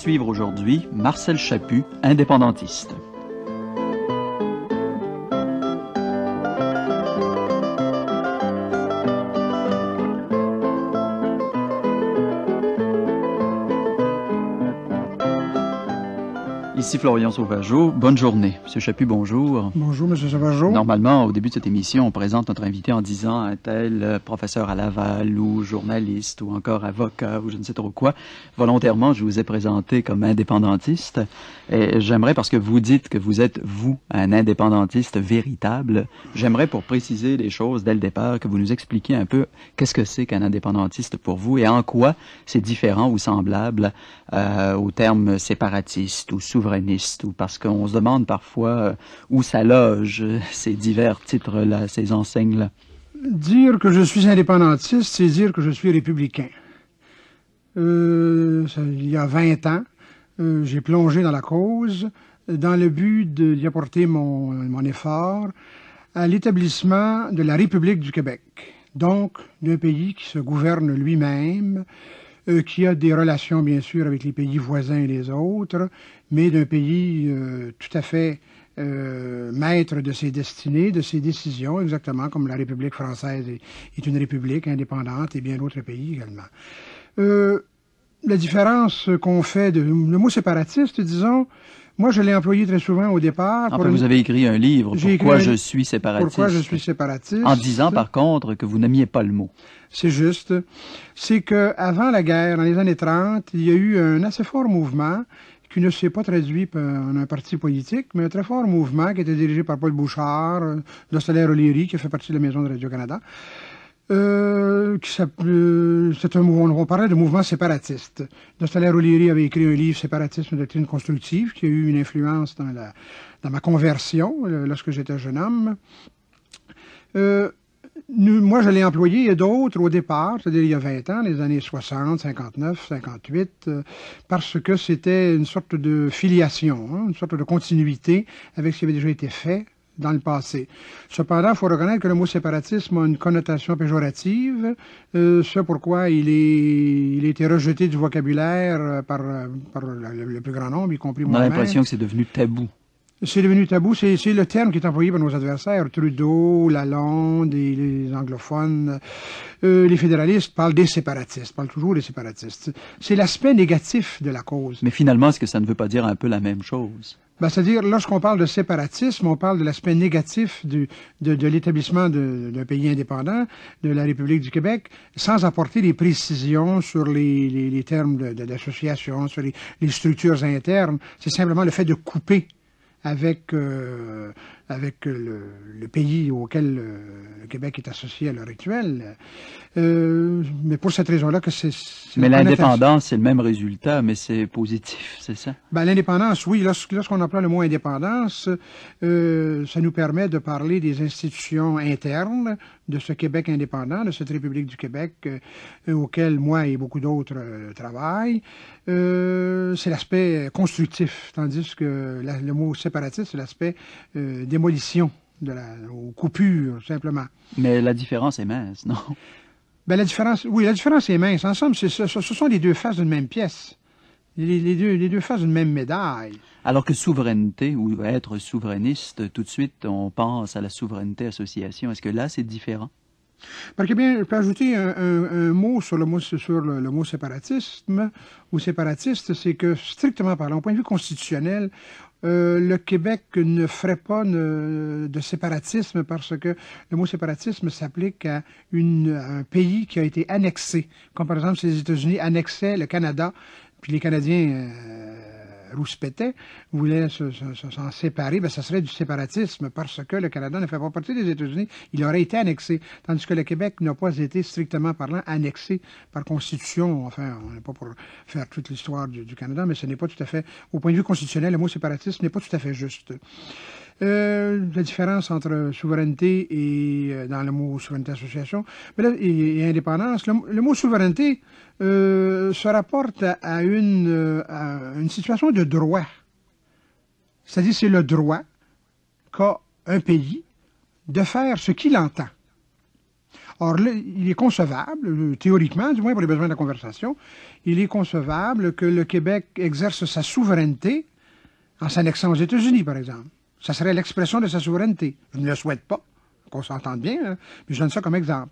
suivre aujourd'hui Marcel Chaput, indépendantiste. Merci Florian Sauvageau. Bonne journée. Monsieur Chapu, bonjour. Bonjour, Monsieur Sauvageau. Normalement, au début de cette émission, on présente notre invité en disant un tel euh, professeur à Laval ou journaliste ou encore avocat ou je ne sais trop quoi. Volontairement, je vous ai présenté comme indépendantiste et j'aimerais, parce que vous dites que vous êtes, vous, un indépendantiste véritable, j'aimerais pour préciser les choses dès le départ que vous nous expliquiez un peu qu'est-ce que c'est qu'un indépendantiste pour vous et en quoi c'est différent ou semblable aux euh, au terme séparatiste ou souverain ou parce qu'on se demande parfois euh, où ça loge euh, ces divers titres-là, ces enseignes-là. Dire que je suis indépendantiste, c'est dire que je suis républicain. Euh, il y a 20 ans, j'ai plongé dans la cause dans le but d'y apporter mon effort à l'établissement de la République du Québec, donc d'un pays qui se gouverne lui-même, euh, qui a des relations, bien sûr, avec les pays voisins et les autres, mais d'un pays euh, tout à fait euh, maître de ses destinées, de ses décisions, exactement comme la République française est, est une république indépendante et bien d'autres pays également. la différence qu'on fait de le mot séparatiste, disons, moi, je l'ai employé très souvent au départ. Ah, ben, vous avez écrit un livre, Pourquoi je suis séparatiste. Pourquoi je suis séparatiste. En disant, par contre, que vous n'aimiez pas le mot. C'est juste. C'est que avant la guerre, dans les années 30, il y a eu un assez fort mouvement qui ne s'est pas traduit en un parti politique, mais un très fort mouvement qui était dirigé par Paul Bouchard, euh, de Salaire O'Leary, qui fait partie de la Maison de Radio-Canada, euh, euh, c'est un mouvement, on parlait de mouvement séparatiste. Dostalère O'Leary avait écrit un livre, Séparatisme, doctrine constructive, qui a eu une influence dans, la, ma conversion euh, lorsque j'étais jeune homme. moi, je l'ai employé et d'autres au départ, c'est-à-dire il y a 20 ans, les années 60, 59, 58, parce que c'était une sorte de filiation, hein, une sorte de continuité avec ce qui avait déjà été fait dans le passé. Cependant, il faut reconnaître que le mot séparatisme a une connotation péjorative, euh, ce pourquoi il, est, il a été rejeté du vocabulaire euh, par, euh, le, plus grand nombre, y compris moi-même. On a l'impression que c'est devenu tabou. C'est devenu tabou, c'est le terme qui est employé par nos adversaires, Trudeau, Lalonde, et les anglophones, euh, les fédéralistes parlent des séparatistes, parlent toujours des séparatistes. C'est l'aspect négatif de la cause. Mais finalement, est-ce que ça ne veut pas dire un peu la même chose ben, c'est-à-dire, lorsqu'on parle de séparatisme, on parle de l'aspect négatif du, de, l'établissement d'un pays indépendant, de la République du Québec, sans apporter des précisions sur les, termes d'association, sur les, structures internes. C'est simplement le fait de couper avec euh, avec le, pays auquel euh, le Québec est associé à l'heure actuelle. Euh, mais pour cette raison-là que c'est... Mais l'indépendance, c'est le même résultat, mais c'est positif, c'est ça? Ben, l'indépendance, oui. Lorsqu'on emploie le mot indépendance, euh, ça nous permet de parler des institutions internes de ce Québec indépendant, de cette République du Québec auquel moi et beaucoup d'autres travaillent. c'est l'aspect constructif, tandis que le mot séparatiste, c'est l'aspect démocratique démolition, de la, aux coupures, simplement. Mais la différence est mince, non? Ben, la différence, oui, la différence est mince. Ensemble, ce, sont les deux faces d'une même pièce. Les, deux, les deux faces d'une même médaille. Alors que souveraineté ou être souverainiste, tout de suite, on pense à la souveraineté association. Est-ce que là, c'est différent? que, bien, je peux ajouter un, mot sur le mot, sur le, mot séparatisme ou séparatiste, c'est que, strictement parlant, au point de vue constitutionnel, euh, le Québec ne ferait pas de séparatisme parce que le mot séparatisme s'applique à, une, un pays qui a été annexé, comme par exemple si les États-Unis annexaient le Canada, puis les Canadiens euh, rouspétait, voulait s'en séparer, bien, ça serait du séparatisme parce que le Canada ne fait pas partie des États-Unis. Il aurait été annexé, tandis que le Québec n'a pas été, strictement parlant, annexé par constitution. Enfin, on n'est pas pour faire toute l'histoire du, Canada, mais ce n'est pas tout à fait, au point de vue constitutionnel, le mot séparatisme n'est pas tout à fait juste. Euh, la différence entre souveraineté et, euh, dans le mot souveraineté association, mais et, indépendance, le, mot souveraineté euh, se rapporte à une, situation de droit. C'est-à-dire, c'est le droit qu'a un pays de faire ce qu'il entend. Or, il est concevable, théoriquement, du moins pour les besoins de la conversation, il est concevable que le Québec exerce sa souveraineté en s'annexant aux États-Unis, par exemple. Ça serait l'expression de sa souveraineté. Je ne le souhaite pas, qu'on s'entende bien, hein, mais je donne ça comme exemple.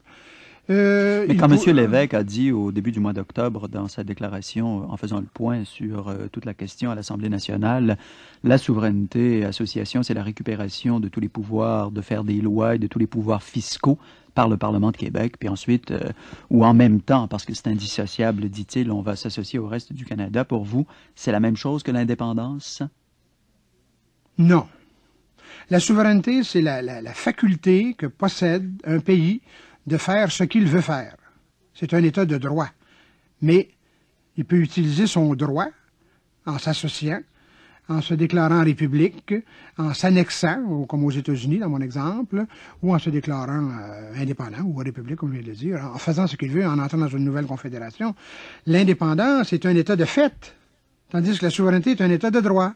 Euh, Mais quand M. Lévesque a dit au début du mois d'octobre, dans sa déclaration, euh, en faisant le point sur euh, toute la question à l'Assemblée nationale, la souveraineté association, c'est la récupération de tous les pouvoirs, de faire des lois et de tous les pouvoirs fiscaux par le Parlement de Québec, puis ensuite, euh, ou en même temps, parce que c'est indissociable, dit-il, on va s'associer au reste du Canada. Pour vous, c'est la même chose que l'indépendance? Non, la souveraineté, c'est la, faculté que possède un pays de faire ce qu'il veut faire. C'est un état de droit. Mais il peut utiliser son droit en s'associant, en se déclarant république, en s'annexant, comme aux États-Unis dans mon exemple, ou en se déclarant euh, indépendant ou république, comme je viens de le dire, en faisant ce qu'il veut, en entrant dans une nouvelle confédération. L'indépendance est un état de fait, tandis que la souveraineté est un état de droit.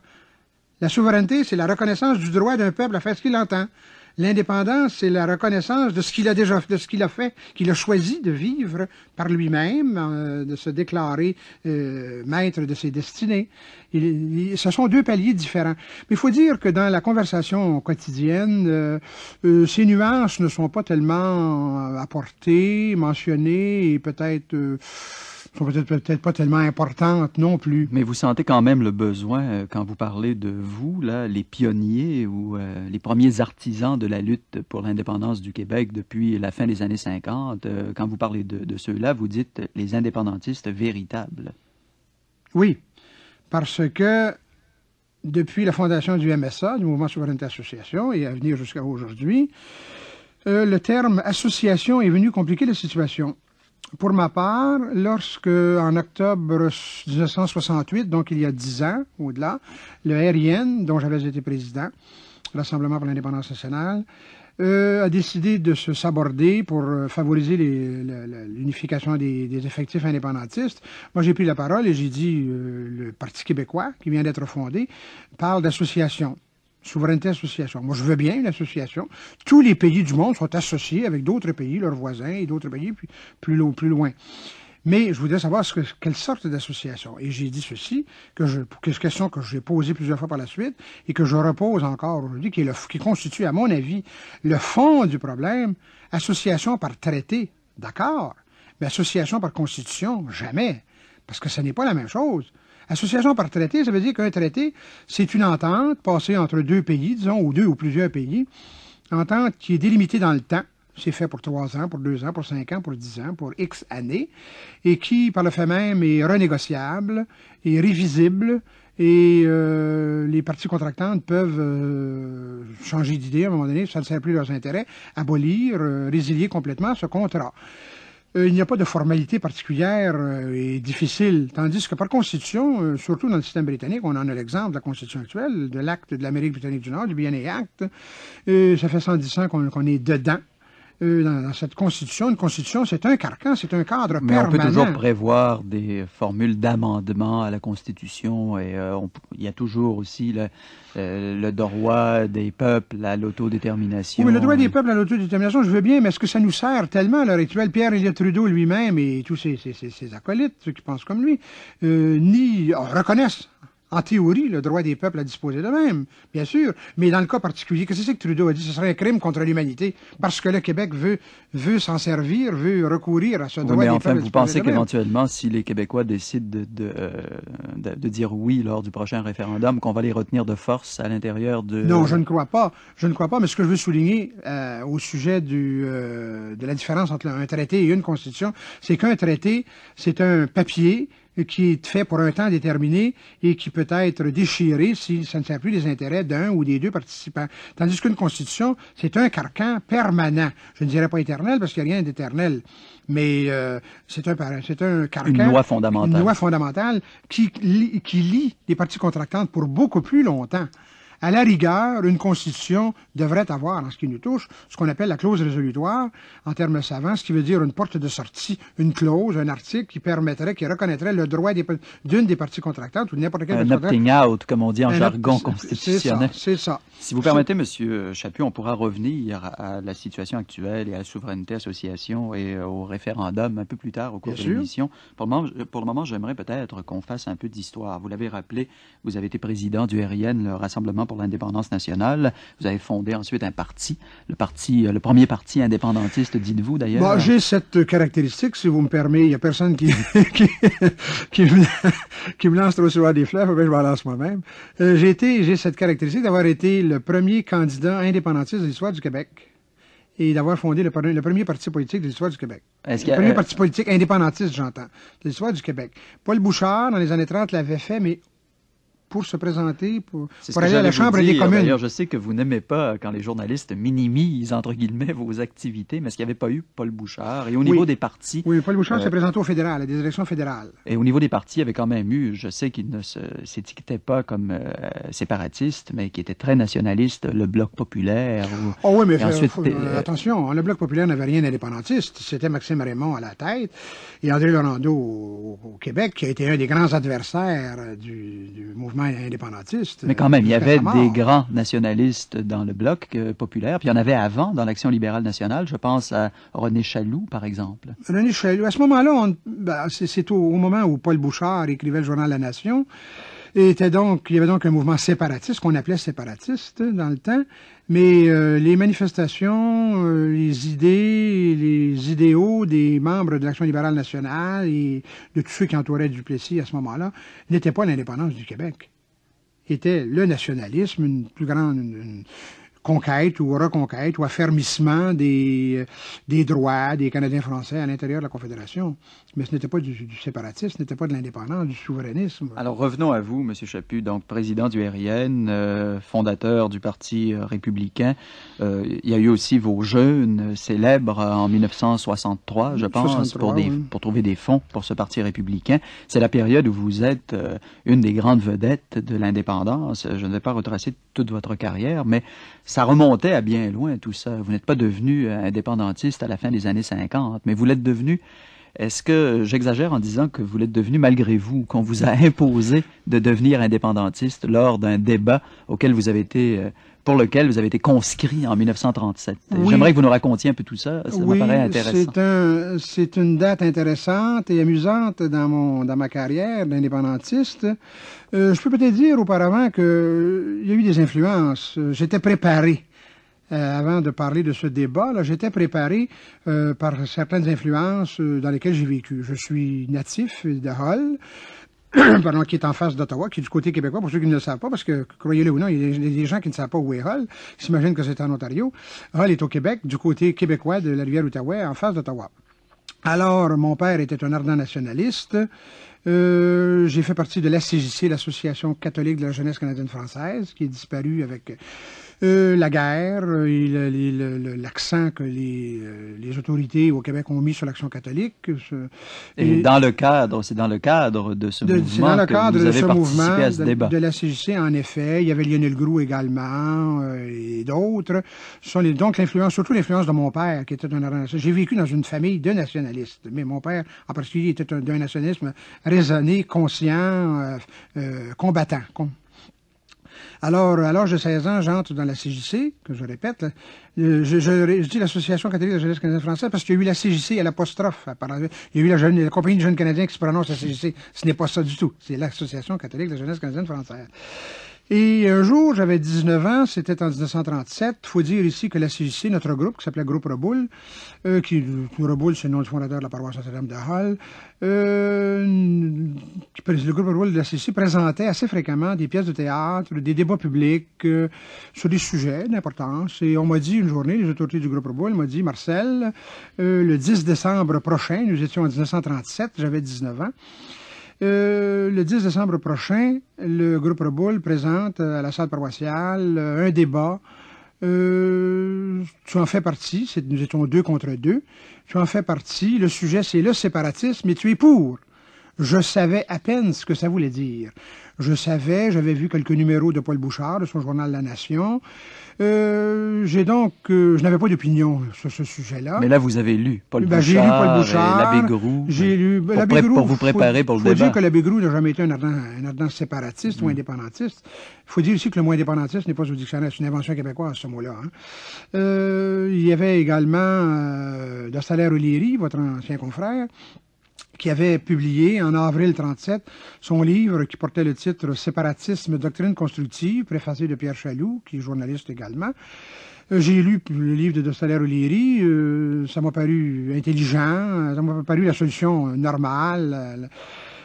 La souveraineté, c'est la reconnaissance du droit d'un peuple à faire ce qu'il entend. L'indépendance, c'est la reconnaissance de ce qu'il a déjà de ce qu'il a fait, qu'il a choisi de vivre par lui-même, de se déclarer euh, maître de ses destinées. ce sont deux paliers différents. Mais il faut dire que dans la conversation quotidienne, euh, euh, ces nuances ne sont pas tellement apportées, mentionnées et peut-être sont peut-être pas tellement importantes non plus. Mais vous sentez quand même le besoin, euh, quand vous parlez de vous, là, les pionniers ou euh, les premiers artisans de la lutte pour l'indépendance du Québec depuis la fin des années 50, euh, quand vous parlez de, ceux-là, vous dites les indépendantistes véritables. Oui, parce que depuis la fondation du MSA, du Mouvement Souveraineté Association, et à venir jusqu'à aujourd'hui, le terme association est venu compliquer la situation pour ma part, lorsque, en octobre 1968, donc il y a dix ans au-delà, le RIN, dont j'avais été président, Rassemblement pour l'indépendance nationale, euh, a décidé de se saborder pour euh, favoriser l'unification des, effectifs indépendantistes. Moi, j'ai pris la parole et j'ai dit euh, le Parti québécois, qui vient d'être fondé, parle d'association. Souveraineté association. Moi, je veux bien une association. Tous les pays du monde sont associés avec d'autres pays, leurs voisins et d'autres pays plus, plus loin. Mais je voudrais savoir quelle sorte d'association. Et j'ai dit ceci, que je, une question que j'ai posée plusieurs fois par la suite et que je repose encore aujourd'hui, qui, qui constitue, à mon avis, le fond du problème. Association par traité, d'accord, mais association par constitution, jamais. Parce que ce n'est pas la même chose. Association par traité, ça veut dire qu'un traité, c'est une entente passée entre deux pays, disons, ou deux ou plusieurs pays, entente qui est délimitée dans le temps. C'est fait pour trois ans, pour deux ans, pour cinq ans, pour dix ans, pour X années, et qui, par le fait même, est renégociable et révisible, et euh, les parties contractantes peuvent euh, changer d'idée à un moment donné, ça ne sert plus leurs intérêts, abolir, euh, résilier complètement ce contrat. Euh, il n'y a pas de formalité particulière euh, et difficile. Tandis que par constitution, euh, surtout dans le système britannique, on en a l'exemple de la constitution actuelle, de l'acte de l'Amérique britannique du Nord, du BNA Act. ça fait 110 ans qu'on est dedans euh, dans, cette constitution. Une constitution, c'est un carcan, c'est un cadre Mais on peut toujours prévoir des formules d'amendement à la constitution et euh, il y a toujours aussi le, euh, le droit des peuples à l'autodétermination. Oui, le droit des peuples à l'autodétermination, je veux bien, mais est-ce que ça nous sert tellement le rituel Pierre-Éliott Trudeau lui-même et tous ses, ses acolytes, ceux qui pensent comme lui, euh, ni reconnaissent en théorie, le droit des peuples à disposer d'eux-mêmes, bien sûr. Mais dans le cas particulier, que c'est ce que Trudeau a dit, ce serait un crime contre l'humanité parce que le Québec veut, veut s'en servir, veut recourir à ce droit mais enfin, Vous pensez qu'éventuellement, si les Québécois décident euh, de, de, dire oui lors du prochain référendum, qu'on va les retenir de force à l'intérieur de... Non, je ne crois pas. Je ne crois pas. Mais ce que je veux souligner euh, au sujet euh, de la différence entre un traité et une constitution, c'est qu'un traité, c'est un papier qui est fait pour un temps déterminé et qui peut être déchiré si ça ne sert plus les intérêts d'un ou des deux participants. Tandis qu'une constitution, c'est un carcan permanent. Je ne dirais pas éternel parce qu'il n'y a rien d'éternel, mais euh, c'est un, c'est un carcan. Une loi fondamentale. Une loi fondamentale qui, qui lie les parties contractantes pour beaucoup plus longtemps. À la rigueur, une constitution devrait avoir, en ce qui nous touche, ce qu'on appelle la clause résolutoire, en termes savants, ce qui veut dire une porte de sortie, une clause, un article qui permettrait, qui reconnaîtrait le droit d'une des, parties contractantes ou n'importe quelle Un opting out, comme on dit en jargon constitutionnel. C'est ça, Si vous permettez, Monsieur Chaput, on pourra revenir à la situation actuelle et à la souveraineté association et au référendum un peu plus tard au cours de l'émission. Pour le moment, j'aimerais peut-être qu'on fasse un peu d'histoire. Vous l'avez rappelé, vous avez été président du RIN, le Rassemblement l'indépendance nationale. Vous avez fondé ensuite un parti, le parti, euh, le premier parti indépendantiste, dites-vous d'ailleurs. Bah, j'ai cette caractéristique, si vous me permettez. Il n'y a personne qui, qui, me, lance trop souvent des fleurs, mais je m'en moi-même. Euh, j'ai été, j'ai cette caractéristique d'avoir été le premier candidat indépendantiste de l'histoire du Québec et d'avoir fondé le, premier parti politique de l'histoire du Québec. le premier euh, parti politique indépendantiste, j'entends, de l'histoire du Québec. Paul Bouchard, dans les années 30, l'avait fait, mais pour se présenter, pour, aller à la Chambre des communes. D'ailleurs, je sais que vous n'aimez pas quand les journalistes minimisent, entre guillemets, vos activités, mais ce qu'il n'y avait pas eu Paul Bouchard? Et au niveau des partis... Oui, Paul Bouchard s'est euh, présenté au fédéral, à des élections fédérales. Et au niveau des partis, il y avait quand même eu, je sais qu'il ne s'étiquetait pas comme euh, séparatiste, mais qui était très nationaliste, le Bloc populaire. Ah oui, mais euh, attention, hein, le Bloc populaire n'avait rien d'indépendantiste. C'était Maxime Raymond à la tête et André Laurando au, au, Québec, qui a été un des grands adversaires du mouvement indépendantiste. Mais quand même, il y avait des grands nationalistes dans le bloc euh, populaire, puis il y en avait avant dans l'Action libérale nationale. Je pense à René Chaloux, par exemple. René Chaloux. À ce moment-là, ben, c'est au, au, moment où Paul Bouchard écrivait le journal La Nation était donc, il y avait donc un mouvement séparatiste, qu'on appelait séparatiste hein, dans le temps, mais euh, les manifestations, euh, les idées, les idéaux des membres de l'Action libérale nationale et de tous ceux qui entouraient Duplessis à ce moment-là n'étaient pas l'indépendance du Québec. Était le nationalisme, une plus grande, une, conquête ou reconquête ou affermissement des, euh, des droits des Canadiens français à l'intérieur de la Confédération. Mais ce n'était pas du, séparatisme, ce n'était pas de l'indépendance, du souverainisme. Alors revenons à vous, M. Chaput, donc président du RIN, euh, fondateur du Parti euh, républicain. il y a eu aussi vos jeunes célèbres en 1963, je pense, pour, pour trouver des fonds pour ce Parti républicain. C'est la période où vous êtes une des grandes vedettes de l'indépendance. Je ne vais pas retracer toute votre carrière, mais ça remontait à bien loin tout ça. Vous n'êtes pas devenu euh, indépendantiste à la fin des années 50, mais vous l'êtes devenu. Est-ce que j'exagère en disant que vous l'êtes devenu malgré vous, qu'on vous a imposé de devenir indépendantiste lors d'un débat auquel vous avez été euh, pour lequel vous avez été conscrit en 1937. J'aimerais que vous nous racontiez un peu tout ça. Ça me paraît intéressant. C'est une date intéressante et amusante dans, mon, dans ma carrière d'indépendantiste. Euh, je peux peut-être dire auparavant qu'il euh, y a eu des influences. J'étais préparé. Euh, avant de parler de ce débat, j'étais préparé par certaines influences dans lesquelles j'ai vécu. Je suis natif de Hull. pardon, qui est en face d'Ottawa, qui est du côté québécois, pour ceux qui ne le savent pas, parce que, croyez-le ou non, il y a des gens qui ne savent pas où est Hall, qui s'imaginent que c'est en Ontario. Hall est au Québec, du côté québécois de la rivière Outaouais, en face d'Ottawa. Alors, mon père était un ardent nationaliste. Euh, j'ai fait partie de la l'Association catholique de la jeunesse canadienne française, qui est disparue avec euh, la guerre, euh, l'accent que les, euh, les, autorités au Québec ont mis sur l'action catholique. et, dans le cadre, c'est dans le cadre de ce mouvement que vous avez de ce mouvement, de, De, la CGC, en effet, il y avait Lionel Groux également et d'autres. donc l'influence, surtout l'influence de mon père, qui était un nationaliste. J'ai vécu dans une famille de nationalistes, mais mon père, en particulier, était d'un nationalisme raisonné, conscient, combattant. Alors, à l'âge de 16 ans, j'entre dans la CJC, que je répète. Euh, je, je, dis l'Association catholique de la jeunesse canadienne française parce qu'il y a eu la CJC à l'apostrophe. Il y a eu la, jeune, la compagnie de jeunes canadiens qui se prononce la CJC. Ce n'est pas ça du tout. C'est l'Association catholique de la jeunesse canadienne française. Et un jour, j'avais 19 ans, c'était en 1937. Il faut dire ici que la CIC, notre groupe, qui s'appelait Groupe Reboul, euh, qui, Reboul, c'est le nom du fondateur de la paroisse Notre-Dame de Hall, euh, le groupe Reboul de la CIC présentait assez fréquemment des pièces de théâtre, des débats publics euh, sur des sujets d'importance. Et on m'a dit une journée, les autorités du groupe Reboul m'ont dit, Marcel, le 10 décembre prochain, nous étions en 1937, j'avais 19 ans, euh, le 10 décembre prochain, le groupe Reboul présente euh, à la salle paroissiale euh, un débat. tu en fais partie. Nous étions deux contre deux. Tu en fais partie. Le sujet, c'est le séparatisme et tu es pour. Je savais à peine ce que ça voulait dire. Je savais, j'avais vu quelques numéros de Paul Bouchard, de son journal La Nation. Euh, j'ai donc, euh, je n'avais pas d'opinion sur ce sujet-là. Mais là, vous avez lu Paul eh Bouchard. Ben, j'ai lu Paul Bouchard. L'abbé J'ai lu pour, pour, vous préparer pour le faut dire que l'abbé Grou n'a jamais été un ardent, séparatiste ou mm. indépendantiste. Il faut dire aussi que le mot indépendantiste n'est pas au dictionnaire, c'est une invention québécoise, ce mot-là. Hein. Euh, il y avait également euh, Dostalère O'Leary, votre ancien confrère, qui avait publié en avril 37 son livre qui portait le titre Séparatisme, doctrine constructive, préfacé de Pierre Chaloux, qui est journaliste également. Euh, j'ai lu le livre de Dostaler O'Leary, euh, ça m'a paru intelligent, euh, ça m'a paru la solution normale.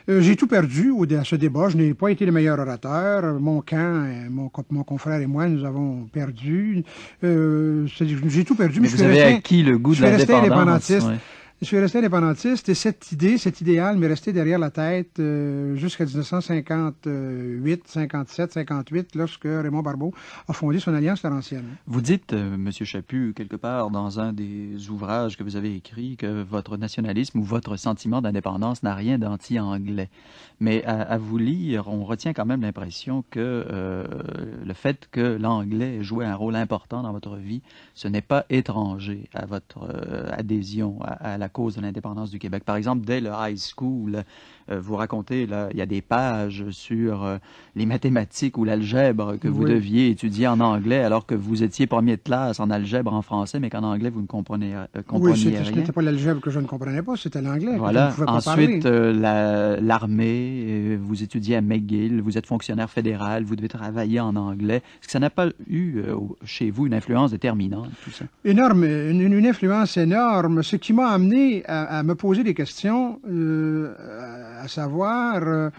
J'ai tout perdu au, à ce débat, je n'ai pas été le meilleur orateur. Mon camp, mon, confrère et moi, nous avons perdu. J'ai tout perdu. Mais, vous je avez resté, acquis le goût de je suis resté indépendantiste et cette idée, cet idéal m'est resté derrière la tête euh, jusqu'à 1958, 57, 58, lorsque Raymond Barbeau a fondé son alliance laurentienne. Vous dites, euh, Monsieur M. Chaput, quelque part dans un des ouvrages que vous avez écrits, que votre nationalisme ou votre sentiment d'indépendance n'a rien d'anti-anglais. Mais à, vous lire, on retient quand même l'impression que euh, le fait que l'anglais jouait un rôle important dans votre vie, ce n'est pas étranger à votre adhésion à, à la cause de l'indépendance du Québec. Par exemple, dès le high school, euh, vous racontez, là, il y a des pages sur euh, les mathématiques ou l'algèbre que vous deviez étudier en anglais alors que vous étiez premier de classe en algèbre en français, mais qu'en anglais, vous ne comprenez, euh, oui, rien. Oui, ce n'était pas l'algèbre que je ne comprenais pas, c'était l'anglais. Voilà. Ensuite, euh, l'armée, vous étudiez à McGill, vous êtes fonctionnaire fédéral, vous devez travailler en anglais. Est-ce que ça n'a pas eu chez vous une influence déterminante, tout ça? Énorme, une, influence énorme. Ce qui m'a amené à, me poser des questions à savoir, euh,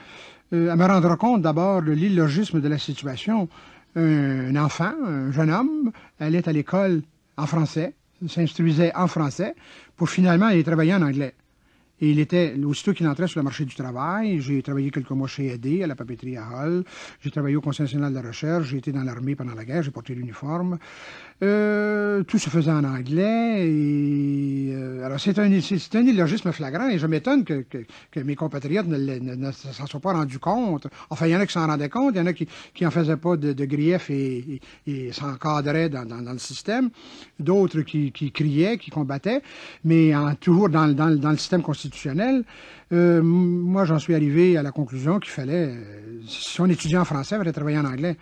euh, à me rendre compte d'abord de l'illogisme de la situation. Un enfant, un jeune homme, allait à l'école en français, s'instruisait en français, pour finalement aller travailler en anglais. Et il était, aussitôt qu'il entrait sur le marché du travail, j'ai travaillé quelques mois chez AD, à la papeterie à Hull, j'ai travaillé au Conseil national de la recherche, j'ai été dans l'armée pendant la guerre, j'ai porté l'uniforme. Euh, tout se faisait en anglais. Et, euh, alors, c'est un, c'est illogisme flagrant et je m'étonne que, mes compatriotes ne, s'en soient pas rendus compte. Enfin, il y en a qui s'en rendaient compte, il y en a qui n'en faisaient pas de, de grief et, s'encadraient dans, le système, d'autres qui, criaient, qui combattaient, mais toujours dans, dans, le système constitutionnel. Euh, moi, j'en suis arrivé à la conclusion qu'il fallait, si on étudiait en français, il fallait travailler en anglais.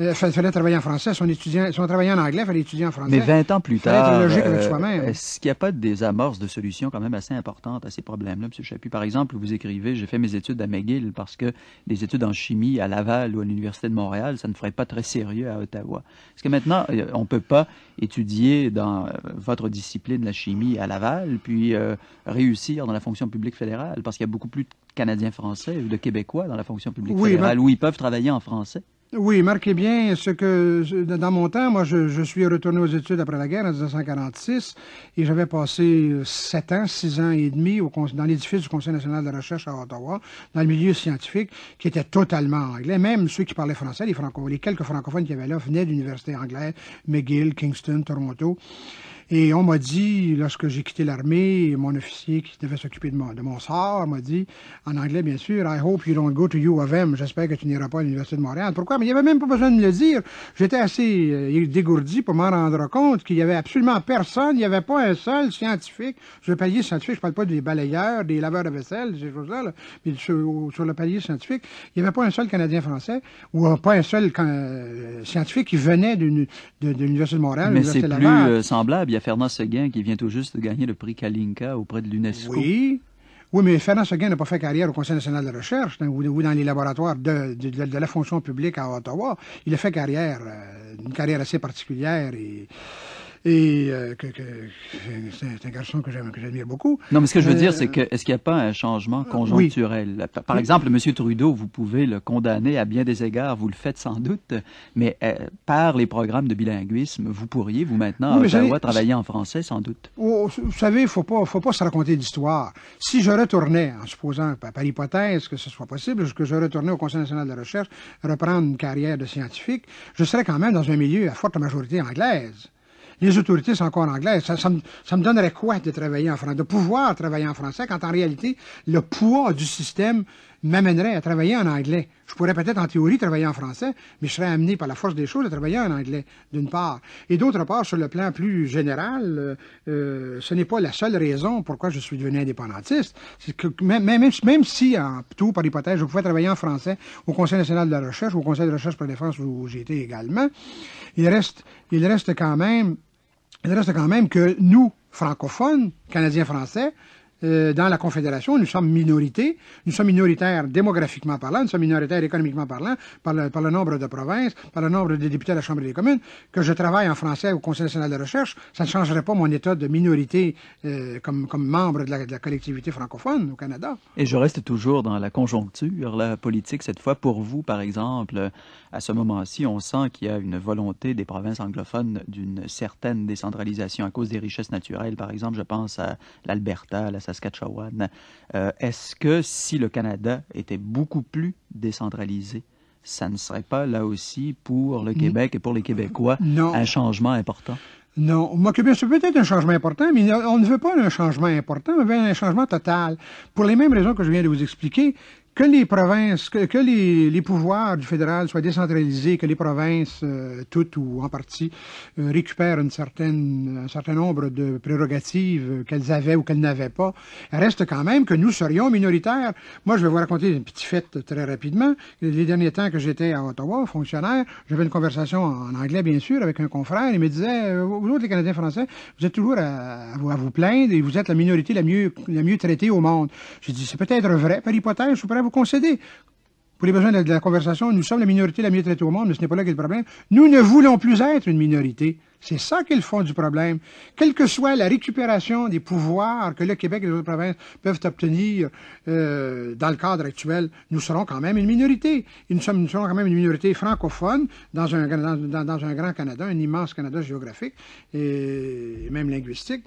Euh, il fallait travailler en français. Son on travaillait en anglais, fallait étudier en français. Mais 20 ans plus tard, euh, est-ce qu'il n'y a pas des amorces de solutions quand même assez importantes à ces problèmes-là, M. Par exemple, vous écrivez, j'ai fait mes études à McGill parce que des études en chimie à Laval ou à l'Université de Montréal, ça ne ferait pas très sérieux à Ottawa. Est-ce que maintenant, euh, on ne peut pas étudier dans votre discipline, la chimie, à Laval, puis réussir dans la fonction publique fédérale? Parce qu'il y a beaucoup plus de Canadiens français ou de Québécois dans la fonction publique fédérale ben où ils peuvent travailler en français. Oui, marquez bien ce que, dans mon temps, moi, je, suis retourné aux études après la guerre en 1946 et j'avais passé euh, sept ans, six ans et demi dans l'édifice du Conseil national de recherche à Ottawa, dans le milieu scientifique qui était totalement anglais. Même ceux qui parlaient français, les, les quelques francophones qui avaient là venaient d'universités anglaises, McGill, Kingston, Toronto. Et on m'a dit, lorsque j'ai quitté l'armée, mon officier qui devait s'occuper de mon, sort m'a dit, en anglais bien sûr, I hope you don't go to U of M. J'espère que tu n'iras pas à l'Université de Montréal. Pourquoi? Mais il n'y avait même pas besoin de me le dire. J'étais assez euh, dégourdi pour m'en rendre compte qu'il n'y avait absolument personne, il n'y avait pas un seul scientifique. Sur le palier scientifique, je ne parle pas des balayeurs, des laveurs de vaisselle, ces choses-là, mais sur, le palier scientifique, il n'y avait pas un seul Canadien-Français ou euh, pas un seul euh, scientifique qui venait de, l'Université de Montréal. Mais c'est plus semblable a Fernand Seguin qui vient tout juste de gagner le prix Kalinka auprès de l'UNESCO. Oui. Oui, mais Fernand Seguin n'a pas fait carrière au Conseil national de recherche dans, ou, dans les laboratoires de, la fonction publique à Ottawa. Il a fait carrière, euh, une carrière assez particulière et et euh, c'est un garçon que j'admire beaucoup. Non, mais ce que je veux dire, c'est euh, que est-ce qu'il n'y a pas un changement conjoncturel Par exemple, M. Trudeau, vous pouvez le condamner à bien des égards, vous le faites sans doute, mais euh, par les programmes de bilinguisme, vous pourriez, vous maintenant, travailler en français sans doute. Oh, oh, vous savez, il ne faut pas, se raconter d'histoire. Si je retournais, en supposant par hypothèse que ce soit possible, que je retournais au Conseil national de recherche, reprendre une carrière de scientifique, je serais quand même dans un milieu à forte majorité anglaise les autorités sont encore anglaises. Ça, ça, me, donnerait quoi de travailler en français, de pouvoir travailler en français, quand en réalité, le poids du système m'amènerait à travailler en anglais. Je pourrais peut-être en théorie travailler en français, mais je serais amené par la force des choses à travailler en anglais, d'une part. Et d'autre part, sur le plan plus général, euh, euh, ce n'est pas la seule raison pourquoi je suis devenu indépendantiste. C'est que même, si, en, tout par hypothèse, je pouvais travailler en français au Conseil national de la recherche, au Conseil de recherche pour la défense où j'ai également, il reste, il reste quand même il reste quand même que nous, francophones, Canadiens-Français, euh, dans la Confédération, nous sommes minorités. Nous sommes minoritaires démographiquement parlant, nous sommes minoritaires économiquement parlant, par le, nombre de provinces, par le nombre de députés à la Chambre des communes. Que je travaille en français au Conseil national de recherche, ça ne changerait pas mon état de minorité euh, comme, membre de la, de la, collectivité francophone au Canada. Et je reste toujours dans la conjoncture la politique cette fois. Pour vous, par exemple, à ce moment-ci, on sent qu'il y a une volonté des provinces anglophones d'une certaine décentralisation à cause des richesses naturelles. Par exemple, je pense à l'Alberta, à la Saskatchewan. Euh, est-ce que si le Canada était beaucoup plus décentralisé, ça ne serait pas là aussi pour le Québec et pour les Québécois un changement important? Non, c'est peut-être un changement important, mais on ne veut pas un changement important, mais un changement total. Pour les mêmes raisons que je viens de vous expliquer, que les provinces, que, que les, les, pouvoirs du fédéral soient décentralisés, que les provinces, euh, toutes ou en partie, euh, récupèrent une certaine, un certain nombre de prérogatives qu'elles avaient ou qu'elles n'avaient pas, reste quand même que nous serions minoritaires. Moi, je vais vous raconter une petite fête très rapidement. Les derniers temps que j'étais à Ottawa, fonctionnaire, j'avais une conversation en anglais, bien sûr, avec un confrère. Il me disait, euh, vous autres, les Canadiens français, vous êtes toujours à, à vous plaindre et vous êtes la minorité la mieux, la mieux traitée au monde. J'ai dit, c'est peut-être vrai, par hypothèse, je suis prêt à vous Pour les besoins de la, conversation, nous sommes la minorité la mieux traitée au monde, mais ce n'est pas là qu'est le problème. Nous ne voulons plus être une minorité. C'est ça qui est le fond du problème. Quelle que soit la récupération des pouvoirs que le Québec et les autres provinces peuvent obtenir euh, dans le cadre actuel, nous serons quand même une minorité. nous, serons quand même une minorité francophone dans un, grand Canada, un immense Canada géographique et même linguistique.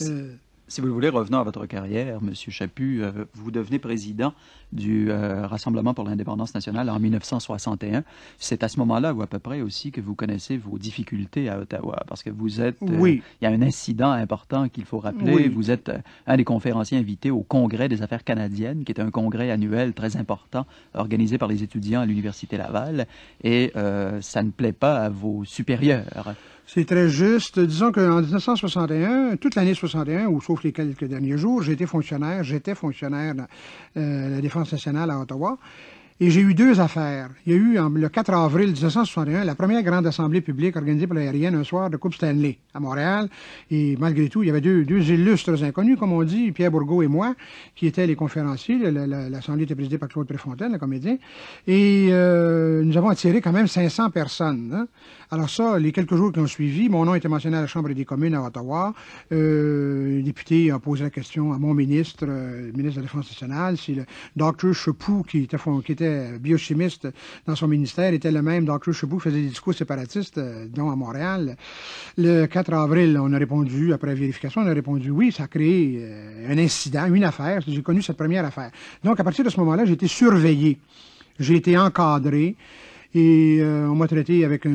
Euh, si vous le voulez, revenons à votre carrière, Monsieur Chaput. Euh, vous devenez président du euh, Rassemblement pour l'indépendance nationale en 1961. C'est à ce moment-là, ou à peu près aussi, que vous connaissez vos difficultés à Ottawa, parce que vous êtes. Euh, oui. Il y a un incident important qu'il faut rappeler. Vous êtes un des conférenciers invités au Congrès des affaires canadiennes, qui est un congrès annuel très important organisé par les étudiants à l'université Laval, et ça ne plaît pas à vos supérieurs. C'est très juste. Disons qu'en 1961, toute l'année 61, ou sauf les quelques derniers jours, j'étais fonctionnaire, j'étais fonctionnaire de euh, la Défense nationale à Ottawa. Et j'ai eu deux affaires. Il y a eu, le 4 avril 1961, la première grande assemblée publique organisée par l'aérienne un soir de Coupe Stanley à Montréal. Et malgré tout, il y avait deux, illustres inconnus, comme on dit, Pierre Bourgault et moi, qui étaient les conférenciers. L'assemblée était présidée par Claude Préfontaine, le comédien. Et euh, nous avons attiré quand même 500 personnes. Hein. Alors ça, les quelques jours qui ont suivi, mon nom était mentionné à la Chambre des communes à Ottawa. Euh, député a posé la question à mon ministre, le euh, ministre de la Défense nationale, si le docteur Chepou, qui qui était biochimiste dans son ministère était le même. Dr. Chabou faisait des discours séparatistes, Donc, euh, dont à Montréal. Le 4 avril, on a répondu, après vérification, on a répondu oui, ça a créé euh, un incident, une affaire. J'ai connu cette première affaire. Donc, à partir de ce moment-là, j'ai été surveillé. J'ai été encadré et euh, on m'a traité avec un,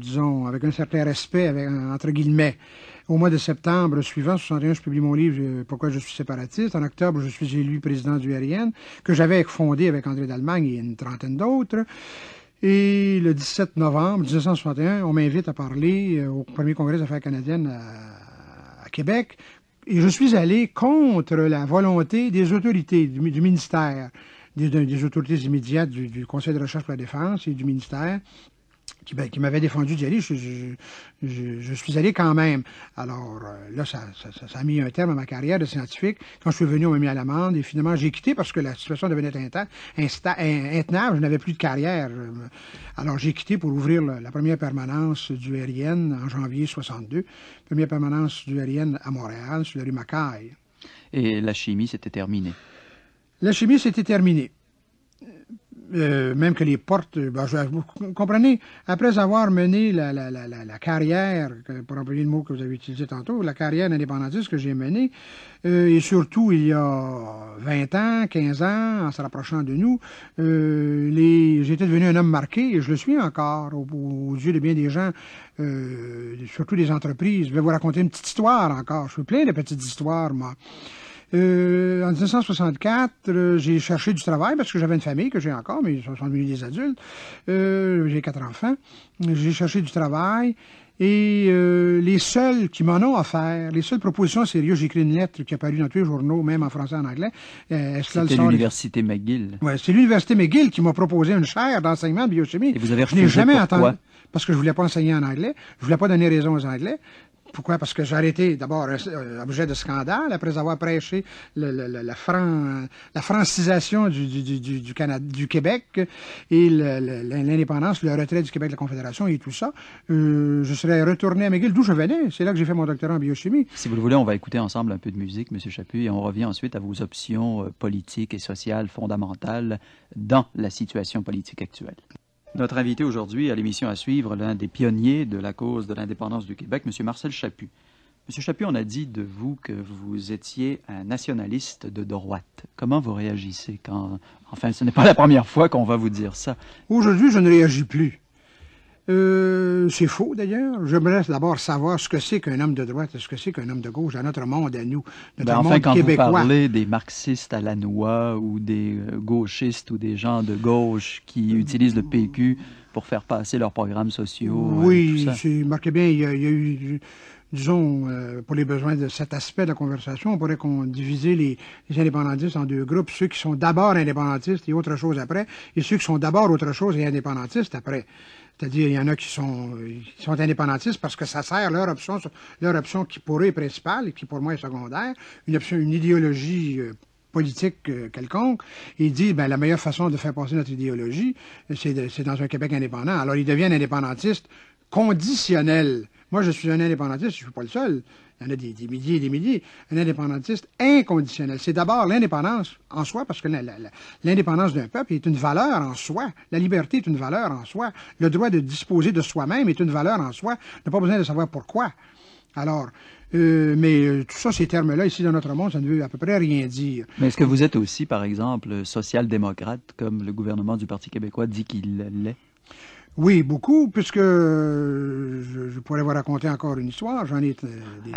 disons, avec un certain respect, entre guillemets. Au mois de septembre suivant, 1961, je publie mon livre euh, Pourquoi je suis séparatiste. En octobre, je suis élu président du RN, que j'avais fondé avec André d'Allemagne et une trentaine d'autres. Et le 17 novembre 1961, on m'invite à parler euh, au premier congrès d'affaires canadiennes à, Québec. Et je suis allé contre la volonté des autorités, du ministère des, autorités immédiates du, Conseil de recherche pour la défense et du ministère qui, ben, m'avait défendu d'y Je, suis allé quand même. Alors euh, là, ça, a mis un terme à ma carrière de scientifique. Quand je suis venu, on m'a mis à l'amende et finalement, j'ai quitté parce que la situation devenait intenable. Je n'avais plus de carrière. Euh, alors j'ai quitté pour ouvrir la, première permanence du RN en janvier 62. Première permanence du RN à Montréal, sur la rue Macaille. Et la chimie, s'était terminée chimie, c'était terminé. Euh, même que les portes, ben, vous comprenez, après avoir mené la, carrière, pour employer le mot que vous avez utilisé tantôt, la carrière indépendantiste que j'ai menée, euh, et surtout il y a 20 ans, 15 ans, en se rapprochant de nous, euh, j'étais devenu un homme marqué, et je le suis encore, aux, aux yeux de bien des gens, surtout des entreprises. Je vais vous raconter une petite histoire encore, je suis plein de petites histoires, moi. Euh, en 1964, euh, j'ai cherché du travail parce que j'avais une famille que j'ai encore, mais ils sont devenus des adultes. Euh, j'ai quatre enfants. J'ai cherché du travail. Et les seuls qui m'en ont offert, les seules propositions sérieuses, j'ai écrit une lettre qui a paru dans tous les journaux, même en français et en anglais. C'était l'Université McGill. Oui, c'est l'Université McGill qui m'a proposé une chaire d'enseignement de biochimie. Et vous avez refusé Je n'ai jamais entendu parce que je voulais pas enseigner en anglais, je voulais pas donner raison aux anglais, pourquoi? Parce que j'ai arrêté d'abord euh, euh, objet de scandale après avoir prêché la, francisation du, Québec et l'indépendance, le retrait du Québec de la Confédération et tout ça. Euh, je serais retourné à McGill d'où je venais. C'est là que j'ai fait mon doctorat en biochimie. Si vous le voulez, on va écouter ensemble un peu de musique, M. Chaput, et on revient ensuite à vos options politiques et sociales fondamentales dans la situation politique actuelle. Notre invité aujourd'hui à l'émission à suivre, l'un des pionniers de la cause de l'indépendance du Québec, M. Marcel Chaput. M. Chaput, on a dit de vous que vous étiez un nationaliste de droite. Comment vous réagissez quand... Enfin, ce n'est pas la première fois qu'on va vous dire ça. Aujourd'hui, je ne réagis plus. Euh, c'est faux d'ailleurs. J'aimerais d'abord savoir ce que c'est qu'un homme de droite et ce que c'est qu'un homme de gauche dans notre monde à nous, notre ben, enfin, quand québécois. vous parlez des marxistes à la noix ou des euh, gauchistes ou des gens de gauche qui utilisent le PQ pour faire passer leurs programmes sociaux. Euh, oui, c'est marqué bien, il y a eu disons, euh, pour les besoins de cet aspect de la conversation, on pourrait qu'on diviser les, indépendantistes en deux groupes, ceux qui sont d'abord indépendantistes et autre chose après, et ceux qui sont d'abord autre chose et indépendantistes après. C'est-à-dire, il y en a qui sont, sont indépendantistes parce que ça sert leur option, leur option qui pour eux est principale et qui pour moi est secondaire, une option, une idéologie euh, politique euh, quelconque, Ils dit ben, la meilleure façon de faire passer notre idéologie, c'est dans un Québec indépendant. Alors ils deviennent indépendantistes conditionnels moi, je suis un indépendantiste, je ne suis pas le seul. Il y en a des, milliers et des milliers. Un indépendantiste inconditionnel. C'est d'abord l'indépendance en soi, parce que l'indépendance d'un peuple est une valeur en soi. La liberté est une valeur en soi. Le droit de disposer de soi-même est une valeur en soi. On n'a pas besoin de savoir pourquoi. Alors, euh, mais euh, tout ça, ces termes-là, ici dans notre monde, ça ne veut à peu près rien dire. Mais est-ce que vous êtes aussi, par exemple, social-démocrate, comme le gouvernement du Parti québécois dit qu'il l'est? Oui, beaucoup, puisque je, pourrais vous raconter encore une histoire. J'en ai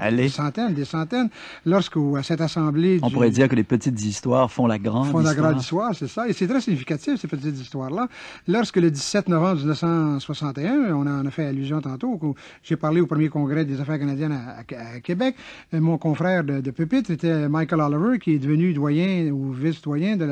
des, centaines, des centaines. Lorsque à cette assemblée, on pourrait dire que les petites histoires font la grande. Font la grande histoire, c'est ça. Et c'est très significatif ces petites histoires-là. Lorsque le 17 novembre 1961, on en a fait allusion tantôt, j'ai parlé au premier congrès des affaires canadiennes à, Québec. Euh, mon confrère de, de pupitre était Michael Oliver, qui est devenu doyen ou vice-doyen de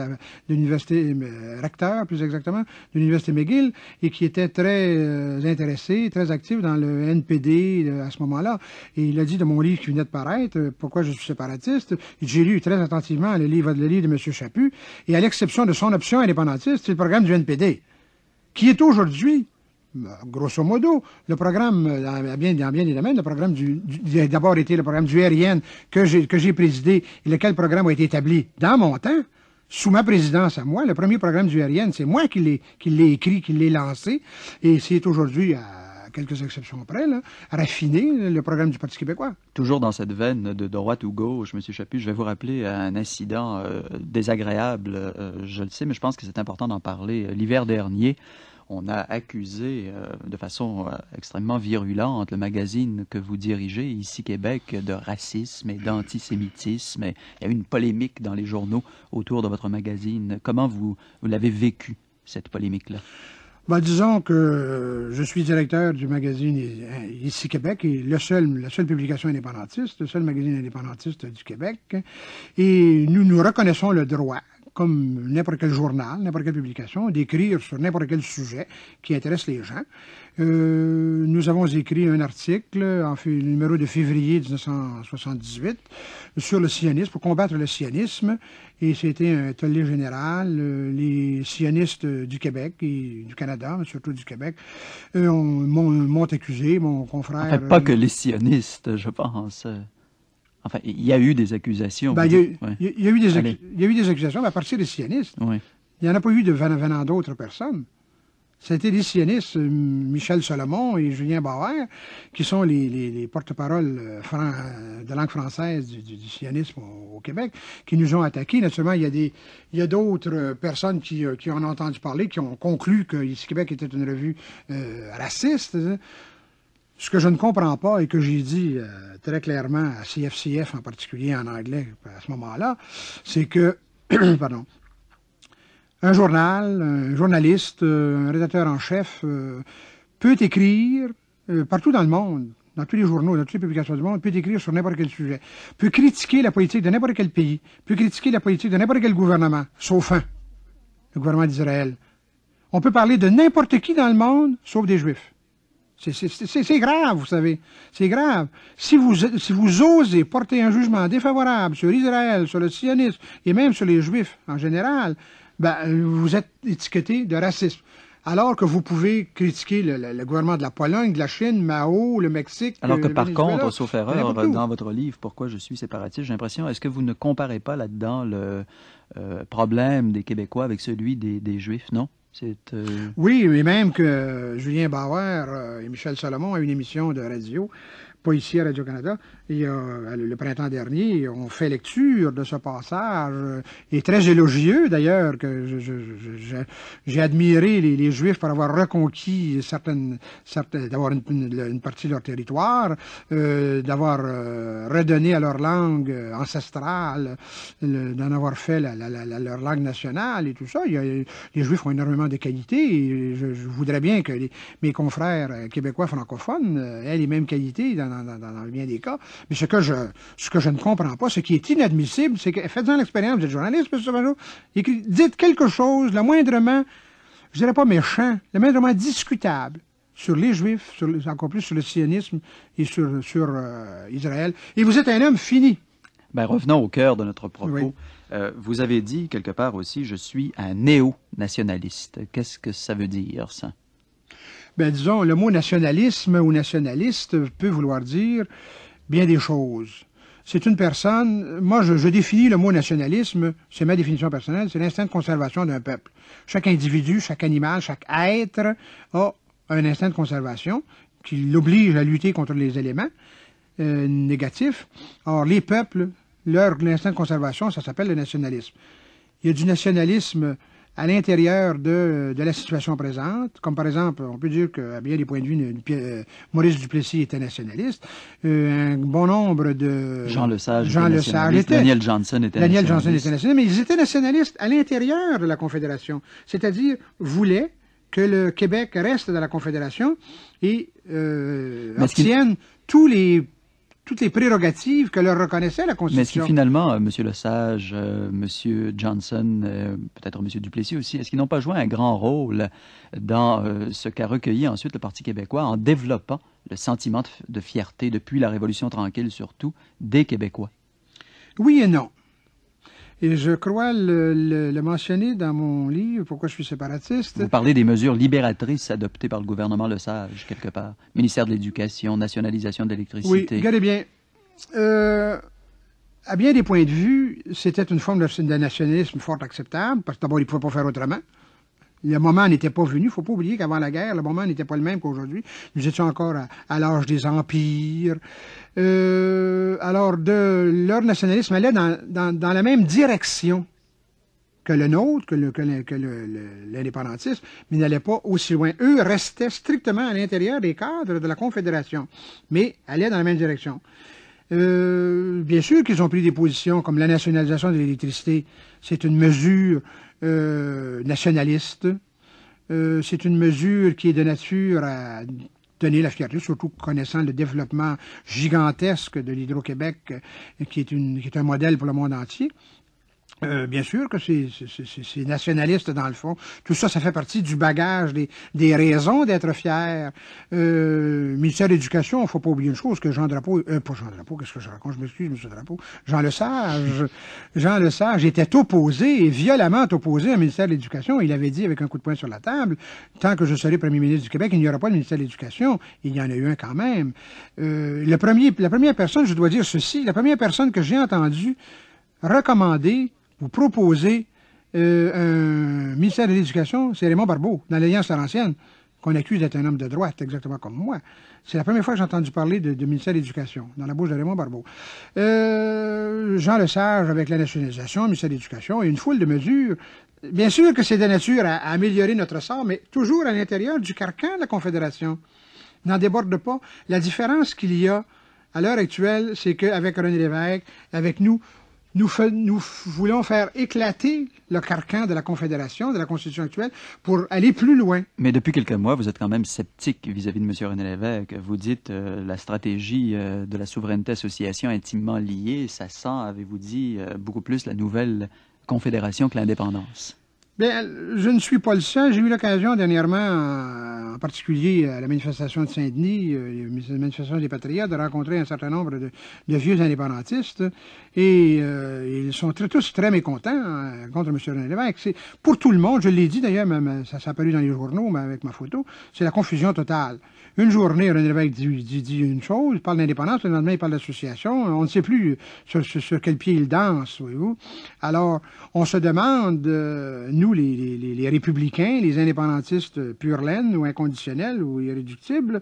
l'université, euh, recteur plus exactement, de l'université McGill, et qui était très euh, intéressé, très actif dans le NPD euh, à ce moment-là. Et il a dit de mon livre qui venait de paraître, euh, Pourquoi je suis séparatiste, j'ai lu très attentivement le livre, livre de M. Chaput, et à l'exception de son option indépendantiste, c'est le programme du NPD, qui est aujourd'hui grosso modo, le programme, dans bien, bien des domaines, le programme du, a d'abord été le programme du RIN que j'ai, que et présidé, lequel programme a été établi dans mon temps, sous ma présidence à moi, le premier programme du RN, c'est moi qui l'ai, écrit, qui l'ai lancé, et c'est aujourd'hui, à quelques exceptions près, là, raffiné le programme du Parti québécois. Toujours dans cette veine de droite ou gauche, M. Chaput, je vais vous rappeler un incident euh, désagréable, euh, je le sais, mais je pense que c'est important d'en parler. Euh, l'hiver dernier, on a accusé euh, de façon euh, extrêmement virulente le magazine que vous dirigez ici Québec de racisme et d'antisémitisme. il y a eu une polémique dans les journaux autour de votre magazine. Comment vous, l'avez vécu, cette polémique-là? Ben, disons que euh, je suis directeur du magazine Ici Québec le seul, la seule publication indépendantiste, le seul magazine indépendantiste du Québec. Et nous nous reconnaissons le droit comme n'importe quel journal, n'importe quelle publication, d'écrire sur n'importe quel sujet qui intéresse les gens. Euh, nous avons écrit un article, en fait, le numéro de février 1978, sur le sionisme, pour combattre le sionisme, et c'était un tollé général. Euh, les sionistes du Québec et du Canada, mais surtout du Québec, euh, m'ont accusé, mon confrère... pas que les sionistes, je pense. Enfin, il y a eu des accusations. il, y a, eu, des accusations mais à partir des sionistes. Il n'y en a pas eu de ans d'autres personnes. C'était les sionistes, euh, Michel Solomon et Julien Bauer, qui sont les, porte-parole euh, de langue française du, sionisme au, Québec, qui nous ont attaqués. Naturellement, il y a, d'autres euh, personnes qui, ont entendu parler, qui ont conclu que Ici Québec était une revue raciste. Ce que je ne comprends pas et que j'ai dit euh, très clairement à CFCF en particulier en anglais à ce moment-là, c'est que, pardon, un journal, un journaliste, euh, un rédacteur en chef euh, peut écrire partout dans le monde, dans tous les journaux, dans toutes les publications du monde, peut écrire sur n'importe quel sujet, peut critiquer la politique de n'importe quel pays, peut critiquer la politique de n'importe quel gouvernement, sauf un, le gouvernement d'Israël. On peut parler de n'importe qui dans le monde, sauf des Juifs. C'est grave, vous savez. C'est grave. Si vous, osez porter un jugement défavorable sur Israël, sur le sionisme et même sur les Juifs en général, ben, vous êtes étiqueté de racisme. Alors que vous pouvez critiquer le, gouvernement de la Pologne, de la Chine, Mao, le Mexique. Alors que par contre, sauf erreur, dans votre livre Pourquoi je suis séparatiste, j'ai l'impression, est-ce que vous ne comparez pas là-dedans le euh, problème des Québécois avec celui des Juifs, non? Euh, oui, et même que euh, Julien Bauer euh, et Michel Salomon, ont une émission de radio, pas ici à Radio-Canada, euh, le printemps dernier, on fait lecture de ce passage, est euh, et très élogieux d'ailleurs, que j'ai admiré les, Juifs pour avoir reconquis certaines, certaines d'avoir une, une, partie de leur territoire, euh, d'avoir euh, redonné à leur langue ancestrale, d'en avoir fait la, la, leur langue nationale et tout ça. Il y a, les Juifs ont énormément de qualités, et je, voudrais bien que mes confrères québécois francophones aient les mêmes qualités dans dans, le bien des cas. Mais ce que je, ce que je ne comprends pas, ce qui est inadmissible, c'est que, faites-en l'expérience, vous êtes journaliste, M. Sauvageau, et dites quelque chose, le moindrement, je dirais pas méchant, le moindrement discutable sur les Juifs, sur, encore plus sur le sionisme et sur, sur euh, Israël. Et vous êtes un homme fini. Ben, revenons au cœur de notre propos. Euh, vous avez dit quelque part aussi, je suis un néo-nationaliste. Qu'est-ce que ça veut dire, ça? ben, disons, le mot nationalisme ou nationaliste peut vouloir dire bien des choses. C'est une personne, moi je, définis le mot nationalisme, c'est ma définition personnelle, c'est l'instinct de conservation d'un peuple. Chaque individu, chaque animal, chaque être a un instinct de conservation qui l'oblige à lutter contre les éléments euh, négatifs. Or, les peuples, leur instinct de conservation, ça s'appelle le nationalisme. Il y a du nationalisme à l'intérieur de, de, la situation présente, comme par exemple, on peut dire qu'à bien des points de vue, euh, Maurice Duplessis était nationaliste, euh, un bon nombre de... Jean Lesage était Daniel Johnson était Daniel Johnson était nationaliste, mais ils étaient nationalistes à l'intérieur de la Confédération, c'est-à-dire voulaient que le Québec reste dans la Confédération et euh, obtienne tous les toutes les prérogatives que leur reconnaissait la Constitution. Mais est-ce que finalement, M. Lesage, M. Johnson, euh, peut-être M. Duplessis aussi, est-ce qu'ils n'ont pas joué un grand rôle dans euh, ce qu'a recueilli ensuite le Parti québécois en développant le sentiment de fierté depuis la Révolution tranquille, surtout des Québécois? Oui et non. Et je crois le, mentionner dans mon livre, Pourquoi je suis séparatiste. Vous parlez des mesures libératrices adoptées par le gouvernement Le Sage, quelque part. Ministère de l'Éducation, nationalisation de l'électricité. Oui, regardez bien. Euh, à bien des points de vue, c'était une forme de, nationalisme fort acceptable, parce que d'abord, ils ne pouvaient pas faire autrement. Le moment n'était pas venu. Il ne faut pas oublier qu'avant la guerre, le moment n'était pas le même qu'aujourd'hui. Nous étions encore à, l'âge des empires. Euh, alors, de, leur nationalisme allait dans, dans, la même direction que le nôtre, que, que, l'indépendantisme, mais n'allait pas aussi loin. Eux restaient strictement à l'intérieur des cadres de la Confédération, mais allaient dans la même direction. Euh, bien sûr qu'ils ont pris des positions comme la nationalisation de l'électricité. C'est une mesure euh, nationaliste. Euh, c'est une mesure qui est de nature à tenir la fierté, surtout connaissant le développement gigantesque de l'Hydro-Québec, qui, est un modèle pour le monde entier. Euh, bien sûr que c'est nationaliste dans le fond. Tout ça, ça fait partie du bagage des, raisons d'être fier. Euh, ministère de l'Éducation, il ne faut pas oublier une chose que Jean Drapeau, euh, pas Jean Drapeau, qu'est-ce que je raconte Je m'excuse, M. Drapeau. Jean Lesage, Jean Lesage était opposé, violemment opposé au ministère de l'Éducation. Il avait dit avec un coup de poing sur la table, tant que je serai premier ministre du Québec, il n'y aura pas de ministère de l'Éducation. Il y en a eu un quand même. Euh, le premier, la première personne, je dois dire ceci, la première personne que j'ai entendue recommander proposer euh, un ministère de l'Éducation, c'est Raymond Barbeau, dans l'Alliance Laurentienne, qu'on accuse d'être un homme de droite, exactement comme moi. C'est la première fois que j'ai entendu parler de, ministère de l'Éducation, dans la bouche de Raymond Barbeau. Euh, Jean Lesage avec la nationalisation, ministère de l'Éducation, et une foule de mesures. Bien sûr que c'est de nature à, à, améliorer notre sort, mais toujours à l'intérieur du carcan de la Confédération. N'en déborde pas. La différence qu'il y a à l'heure actuelle, c'est qu'avec René Lévesque, avec nous, nous, voulons faire éclater le carcan de la Confédération, de la Constitution actuelle, pour aller plus loin. Mais depuis quelques mois, vous êtes quand même sceptique vis-à-vis de M. René Lévesque. Vous dites euh, la stratégie euh, de la souveraineté association intimement liée, ça sent, avez-vous dit, euh, beaucoup plus la nouvelle Confédération que l'indépendance. Bien, euh, je ne suis pas le seul. J'ai eu l'occasion dernièrement, en particulier à euh, la manifestation de Saint-Denis, euh, la manifestation des Patriotes, de rencontrer un certain nombre de, vieux indépendantistes. Et ils sont tous très mécontents hein, contre M. René Lévesque. pour tout le monde, je l'ai dit d'ailleurs, même, ça s'est apparu dans les journaux, mais avec ma photo, c'est la confusion totale. Une journée, René Lévesque dit, une chose, il parle d'indépendance, le lendemain, il parle d'association. Hein, on ne sait plus sur, quel pied il danse, voyez-vous. Alors, on se demande nous, les, républicains, les indépendantistes euh, pur laine ou inconditionnels ou irréductibles,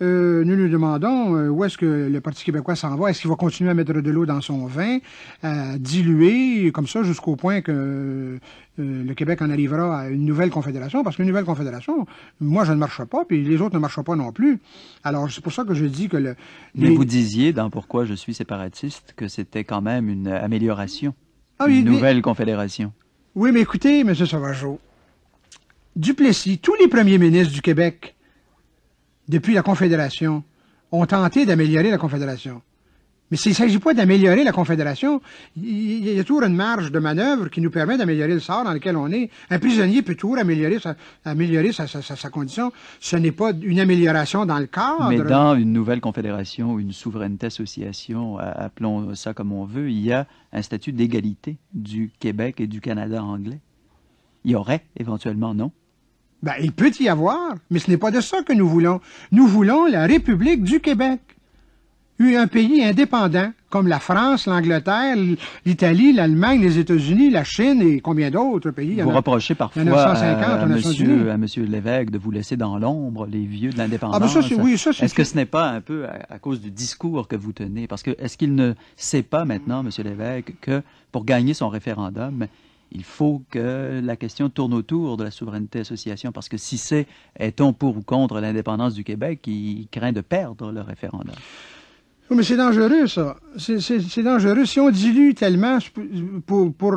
euh, nous nous demandons euh, où est-ce que le Parti québécois s'en va. Est-ce qu'il va continuer à mettre de l'eau dans son vin, à diluer comme ça jusqu'au point que le Québec en arrivera à une nouvelle confédération? Parce qu'une nouvelle confédération, moi, je ne marche pas, puis les autres ne marchent pas non plus. Alors, c'est pour ça que je dis que le... Mais vous disiez dans Pourquoi je suis séparatiste que c'était quand même une amélioration. Ah une nouvelle confédération. Oui, mais écoutez, M. Sauvageau, Duplessis, tous les premiers ministres du Québec, depuis la Confédération, ont tenté d'améliorer la Confédération. Mais s'il ne s'agit pas d'améliorer la Confédération. Il y a toujours une marge de manœuvre qui nous permet d'améliorer le sort dans lequel on est. Un prisonnier peut toujours améliorer sa, condition. Ce n'est pas une amélioration dans le cadre. Mais dans une nouvelle Confédération, ou une souveraineté association, euh, appelons ça comme on veut, il y a un statut d'égalité du Québec et du Canada anglais. Il y aurait éventuellement, non? Ben, il peut y avoir, mais ce n'est pas de ça que nous voulons. Nous voulons la République du Québec eu un pays indépendant, comme la France, l'Angleterre, l'Italie, l'Allemagne, les États-Unis, la Chine et combien d'autres pays. Vous reprochez parfois à, euh, monsieur, à monsieur Lévesque de vous laisser dans l'ombre, les vieux de l'indépendance. Ah, est-ce que ce n'est pas un peu à, cause du discours que vous tenez? Parce que est-ce qu'il ne sait pas maintenant, monsieur Lévesque, que pour gagner son référendum, il faut que la question tourne autour de la souveraineté association, parce que si c'est est-on pour ou contre l'indépendance du Québec, il craint de perdre le référendum. Oui, mais c'est dangereux, ça. C'est dangereux. Si on dilue tellement euh, pour, pour,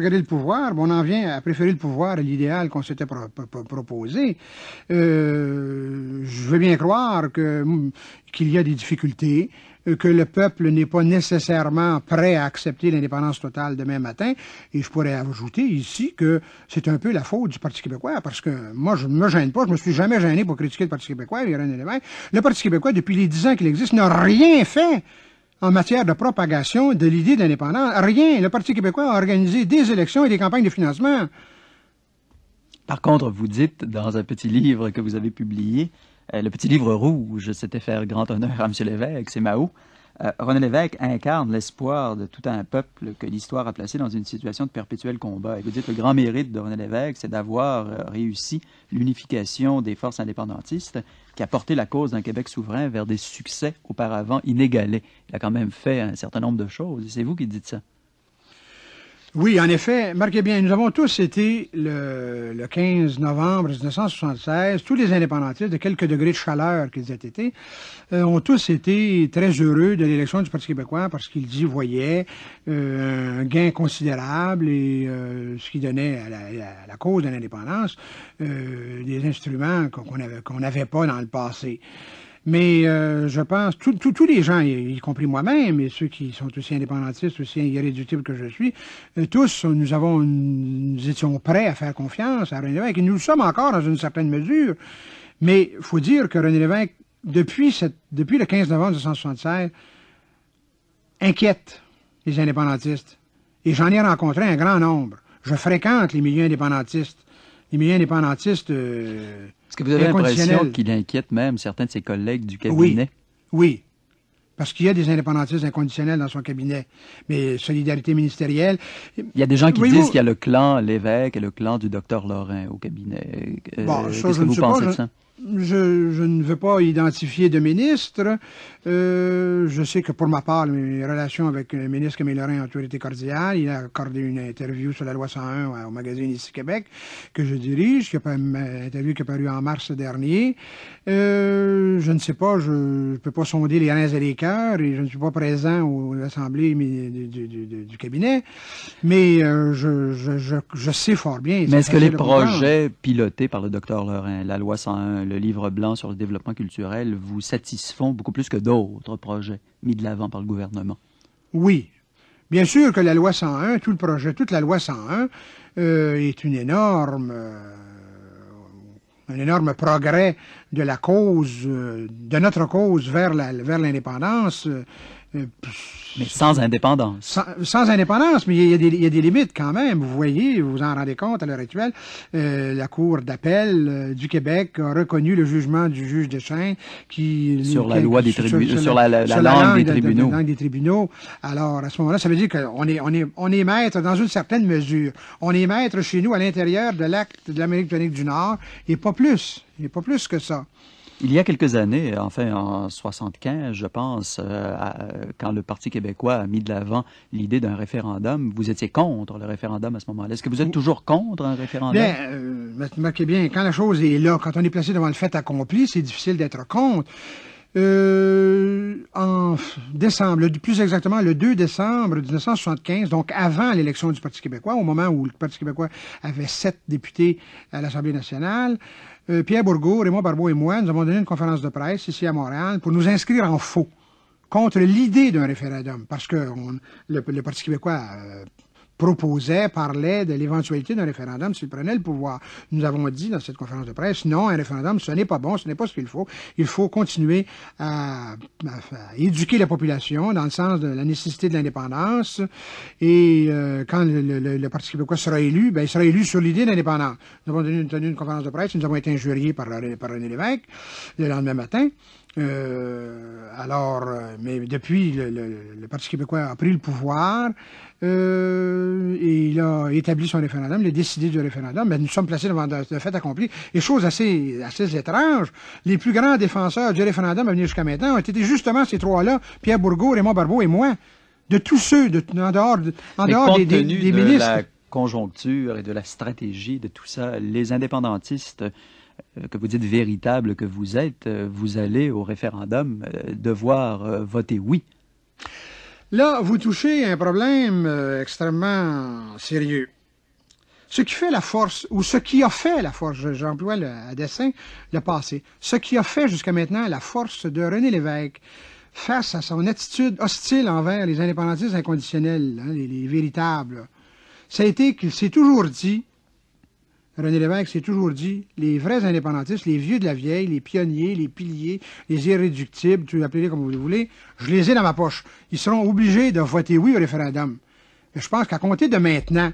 garder le pouvoir, on en vient à préférer le pouvoir à l'idéal qu'on s'était proposé. Euh, je veux bien croire mm, qu'il y a des difficultés, euh, que le peuple n'est pas nécessairement prêt à accepter l'indépendance totale demain matin. Et je pourrais ajouter ici que c'est un peu la faute du Parti québécois, parce que moi, je ne me gêne pas, je me suis jamais gêné pour critiquer le Parti québécois, il y a un élément. Le Parti québécois, depuis les dix ans qu'il existe, n'a rien fait en matière de propagation de l'idée d'indépendance. Rien. Le Parti québécois a organisé des élections et des campagnes de financement. Par contre, vous dites dans un petit livre que vous avez publié euh, le petit livre rouge, c'était faire grand honneur à M. Lévesque, c'est Mao. Euh, René Lévesque incarne l'espoir de tout un peuple que l'histoire a placé dans une situation de perpétuel combat. Et vous dites, le grand mérite de René Lévesque, c'est d'avoir euh, réussi l'unification des forces indépendantistes qui a porté la cause d'un Québec souverain vers des succès auparavant inégalés. Il a quand même fait un certain nombre de choses. C'est vous qui dites ça. Oui, en effet. Marquez bien, nous avons tous été, le, 15 novembre 1976, tous les indépendantistes, de quelques degrés de chaleur qu'ils aient été, euh, ont tous été très heureux de l'élection du Parti québécois parce qu'ils y voyaient euh, un gain considérable et euh, ce qui donnait à la, cause de l'indépendance des instruments qu'on n'avait pas dans le passé. Mais euh, je pense, tous les gens, y, compris moi-même, et ceux qui sont aussi indépendantistes, aussi irréductibles que je suis, euh, tous, nous avons, nous étions prêts à faire confiance à René Lévesque, et nous le sommes encore dans une certaine mesure. Mais il faut dire que René Lévesque, depuis, cette, depuis le 15 novembre 1976, inquiète les indépendantistes. Et j'en ai rencontré un grand nombre. Je fréquente les milieux indépendantistes. Les milieux indépendantistes... Euh, est-ce que vous avez l'impression qu'il inquiète même certains de ses collègues du cabinet? Oui. oui. Parce qu'il y a des indépendantistes inconditionnels dans son cabinet. Mais solidarité ministérielle. Il y a des gens qui disent qu'il y a le clan l'évêque et le clan du docteur Lorrain au cabinet. Euh, qu'est-ce que vous pensez de ça? Je, ne veux pas identifier de ministre. Euh, je sais que pour ma part, mes relations avec le ministre Camille Lorrain ont toujours été cordiales. Il a accordé une interview sur la loi 101 au magazine Ici Québec que je dirige, qui a, euh, interview qui a en mars dernier. Euh, je ne sais pas, je ne peux pas sonder les reins et les cœurs et je ne suis pas présent à l'Assemblée du, cabinet, mais je, je, je, sais fort bien. Mais est-ce que les projets pilotés par le docteur Lorrain, la loi 101, le livre blanc sur le développement culturel vous satisfont beaucoup plus que d'autres projets mis de l'avant par le gouvernement. Oui. Bien sûr que la loi 101, tout le projet, toute la loi 101 euh, est une énorme, euh, un énorme progrès de la cause, euh, de notre cause vers l'indépendance. Euh, mais sans indépendance. Sans, indépendance, mais il y, a des, limites quand même. Vous voyez, vous vous en rendez compte à l'heure actuelle, euh, la Cour d'appel euh, du Québec a reconnu le jugement du juge Deschamps qui... Sur la loi des tribunaux, sur, la, langue des tribunaux. Alors, à ce moment-là, ça veut dire qu'on est, on est, on est maître dans une certaine mesure. On est maître chez nous à l'intérieur de l'acte de l'Amérique du Nord et pas plus. Il Et pas plus que ça. Il y a quelques années, enfin en 1975, je pense, euh, quand le Parti québécois a mis de l'avant l'idée d'un référendum, vous étiez contre le référendum à ce moment-là. Est-ce que vous êtes toujours contre un référendum? Bien, euh, me bien, quand la chose est là, quand on est placé devant le fait accompli, c'est difficile d'être contre. Euh, en décembre, plus exactement le 2 décembre 1975, donc avant l'élection du Parti québécois, au moment où le Parti québécois avait sept députés à l'Assemblée nationale, euh, Pierre Bourgault, Raymond Barbeau et moi, nous avons donné une conférence de presse ici à Montréal pour nous inscrire en faux contre l'idée d'un référendum, parce que le, Parti québécois euh, proposait, parlait de l'éventualité d'un référendum s'il prenait le pouvoir. Nous avons dit dans cette conférence de presse, non, un référendum, ce n'est pas bon, ce n'est pas ce qu'il faut. Il faut continuer à, éduquer la population dans le sens de la nécessité de l'indépendance. Et euh, quand le, Parti québécois sera élu, ben, il sera élu sur l'idée d'indépendance. Nous avons tenu, une conférence de presse, nous avons été injuriés par, par René Lévesque le lendemain matin. Euh, alors, euh, mais depuis, le, Parti québécois a pris le pouvoir euh, et il a établi son référendum, il a décidé du référendum, mais nous sommes placés devant le fait accompli. Et chose assez, assez étrange, les plus grands défenseurs du référendum à venir jusqu'à maintenant ont été justement ces trois-là, Pierre Bourgault, Raymond Barbeau et moi, de tous ceux, de, en dehors, en dehors des, des, De la conjoncture et de la stratégie de tout ça, les indépendantistes euh, que vous dites véritable que vous êtes, euh, vous allez au référendum euh, devoir voter oui. Là, vous touchez un problème extrêmement sérieux. Ce qui fait la force, ou ce qui a fait la force, j'emploie à dessein le passé, ce qui a fait jusqu'à maintenant la force de René Lévesque face à son attitude hostile envers les indépendantistes inconditionnels, hein, les, véritables, ça a été qu'il s'est toujours dit René Lévesque s'est toujours dit, les vrais indépendantistes, les vieux de la vieille, les pionniers, les piliers, les irréductibles, tu appelez-les comme vous le voulez, je les ai dans ma poche. Ils seront obligés de voter oui au référendum. Mais je pense qu'à compter de maintenant,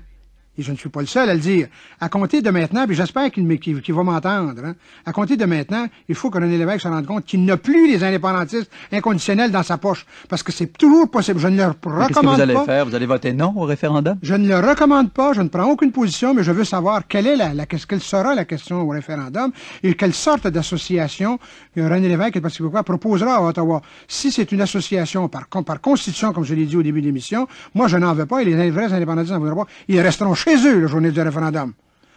et je ne suis pas le seul à le dire, à compter de maintenant, puis j'espère qu'il va m'entendre, hein, à compter de maintenant, il faut que René Lévesque se rende compte qu'il n'a plus les indépendantistes inconditionnels dans sa poche, parce que c'est toujours possible. Je ne leur recommande pas... Qu'est-ce que vous allez faire? Vous allez voter non au référendum? Je ne le recommande pas, je ne prends aucune position, mais je veux savoir quelle est la, quelle sera la question au référendum et quelle sorte d'association euh, René Lévesque et le Parti proposera à Ottawa. Si c'est une association par, par constitution, comme je l'ai dit au début de l'émission, moi je n'en veux pas et les vrais indépendantistes n'en voudront pas. Ils resteront chez eux, la journée du référendum.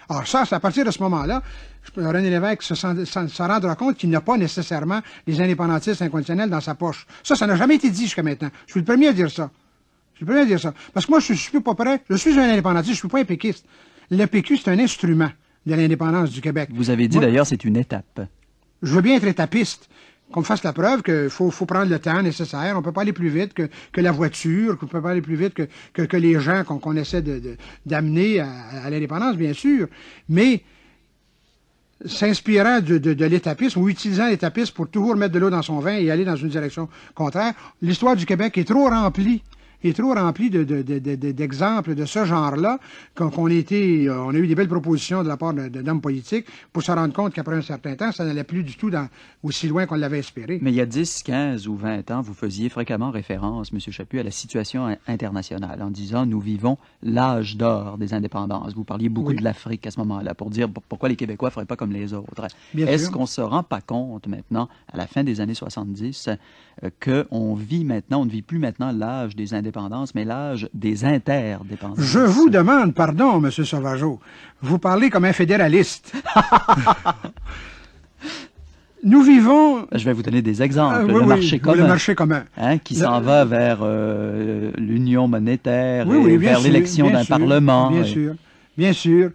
Alors ça, c'est à partir de ce moment-là, René Lévesque se, rendra compte qu'il n'a pas nécessairement les indépendantistes inconditionnels dans sa poche. Ça, ça n'a jamais été dit jusqu'à maintenant. Je suis le premier à dire ça. Je suis le premier à dire ça. Parce que moi, je ne suis pas prêt. Je suis un indépendantiste, je ne suis pas un péquiste. Le PQ, c'est un instrument de l'indépendance du Québec. Vous avez dit d'ailleurs, c'est une étape. Je veux bien être étapiste, qu'on fasse la preuve qu'il faut, prendre le temps nécessaire. On ne peut pas aller plus vite que, la voiture, qu'on ne peut pas aller plus vite que, les gens qu'on essaie d'amener à, l'indépendance, bien sûr. Mais s'inspirant de, de, de l'étapisme ou utilisant l'étapisme pour toujours mettre de l'eau dans son vin et aller dans une direction contraire, l'histoire du Québec est trop remplie est trop rempli d'exemples de, de, ce genre-là qu'on a euh, on a eu des belles propositions de la part d'hommes politiques pour se rendre compte qu'après un certain temps, ça n'allait plus du tout dans, aussi loin qu'on l'avait espéré. Mais il y a 10, 15 ou 20 ans, vous faisiez fréquemment référence, M. Chaput, à la situation internationale en disant nous vivons l'âge d'or des indépendances. Vous parliez beaucoup de l'Afrique à ce moment-là pour dire pourquoi les Québécois ne feraient pas comme les autres. Est-ce qu'on ne se rend pas compte maintenant, à la fin des années 70, euh, qu'on vit maintenant, on ne vit plus maintenant l'âge des indépendances mais l'âge des interdépendances. Je vous demande pardon, Monsieur Sauvageau. Vous parlez comme un fédéraliste. Nous vivons. Je vais vous donner des exemples. Ah, le, marché commun, le marché commun. Hein, qui s'en va vers euh, l'union monétaire, et vers l'élection d'un parlement. Bien sûr. Bien sûr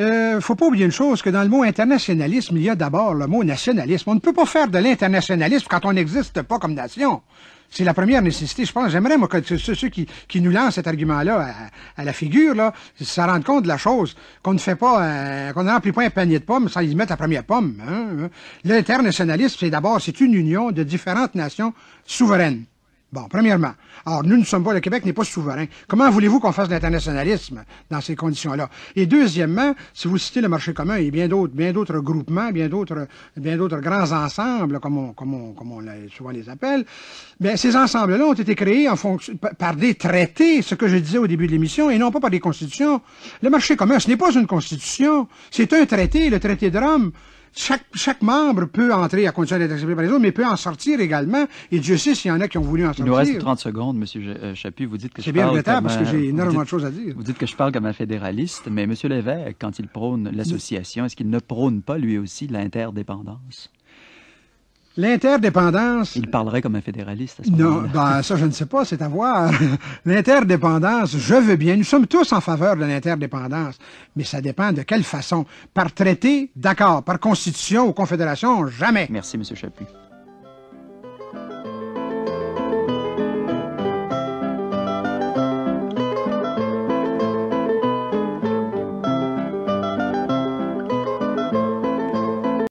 euh, faut pas oublier une chose, que dans le mot internationalisme, il y a d'abord le mot nationalisme. On ne peut pas faire de l'internationalisme quand on n'existe pas comme nation. C'est la première nécessité, je pense. J'aimerais, moi, que ceux, qui, nous lancent cet argument-là à, la figure, là, se rendent compte de la chose, qu'on ne fait pas, euh, qu'on ne remplit pas un panier de pommes sans y mettre la première pomme. Hein, hein. L'internationalisme, c'est d'abord, c'est une union de différentes nations souveraines. Bon, premièrement, alors nous ne sommes pas, le Québec n'est pas souverain. Comment voulez-vous qu'on fasse de l'internationalisme dans ces conditions-là? Et deuxièmement, si vous citez le marché commun et bien d'autres, bien d'autres groupements, bien d'autres, bien d'autres grands ensembles, comme on, comme on, comme on souvent les appelle, bien ces ensembles-là ont été créés en fonction, par des traités, ce que je disais au début de l'émission, et non pas par des constitutions. Le marché commun, ce n'est pas une constitution, c'est un traité, le traité de Rome chaque, membre peut entrer à condition d'être accepté par les autres, mais peut en sortir également. Et Dieu sait s'il y en a qui ont voulu en sortir. Il nous reste 30 secondes, M. Euh, Chapu. Vous dites que C'est bien parce que j'ai euh, énormément de choses à dire. Vous dites que je parle comme un fédéraliste, mais M. Lévesque, quand il prône l'association, est-ce qu'il ne prône pas lui aussi l'interdépendance? L'interdépendance. Il parlerait comme un fédéraliste à ce moment Non, ben, ça, je ne sais pas, c'est à voir. l'interdépendance, je veux bien. Nous sommes tous en faveur de l'interdépendance, mais ça dépend de quelle façon. Par traité, d'accord. Par constitution ou confédération, jamais. Merci, M. Chaput.